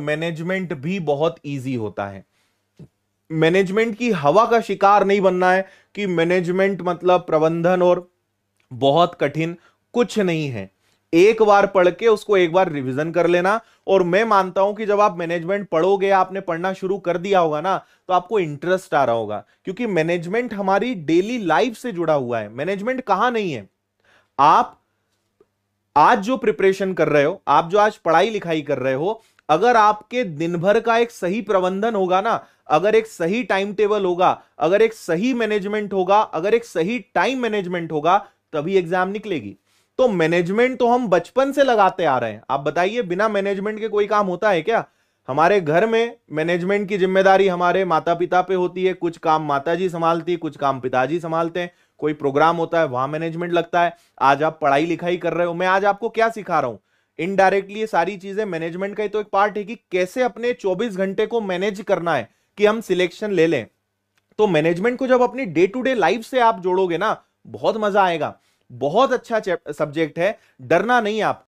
management भी बहुत easy होता है मैनेजमेंट की हवा का शिकार नहीं बनना है कि मैनेजमेंट मतलब प्रबंधन और बहुत कठिन कुछ नहीं है एक बार पढ़ के उसको एक बार रिवीजन कर लेना और मैं मानता हूं कि जब आप मैनेजमेंट पढ़ोगे आपने पढ़ना शुरू कर दिया होगा ना तो आपको इंटरेस्ट आ रहा होगा क्योंकि मैनेजमेंट हमारी डेली लाइफ से जुड़ा हुआ है मैनेजमेंट कहां नहीं है आप आज जो प्रिपरेशन कर रहे हो आप जो आज पढ़ाई लिखाई कर रहे हो अगर आपके दिन भर का एक सही प्रबंधन होगा ना अगर एक सही टाइम टेबल होगा अगर एक सही मैनेजमेंट होगा अगर एक सही टाइम मैनेजमेंट होगा तभी एग्जाम निकलेगी तो मैनेजमेंट तो हम बचपन से लगाते आ रहे हैं आप बताइए बिना मैनेजमेंट के कोई काम होता है क्या हमारे घर में मैनेजमेंट की जिम्मेदारी हमारे माता पिता पे होती है कुछ काम माता जी संभालती है कुछ काम पिताजी संभालते हैं कोई प्रोग्राम होता है वहां मैनेजमेंट लगता है आज आप पढ़ाई लिखाई कर रहे हो मैं आज आपको क्या सिखा रहा हूं इनडायरेक्टली ये सारी चीजें मैनेजमेंट का ही तो एक पार्ट है कि कैसे अपने 24 घंटे को मैनेज करना है कि हम सिलेक्शन ले लें तो मैनेजमेंट को जब अपनी डे टू डे लाइफ से आप जोड़ोगे ना बहुत मजा आएगा बहुत अच्छा सब्जेक्ट है डरना नहीं आप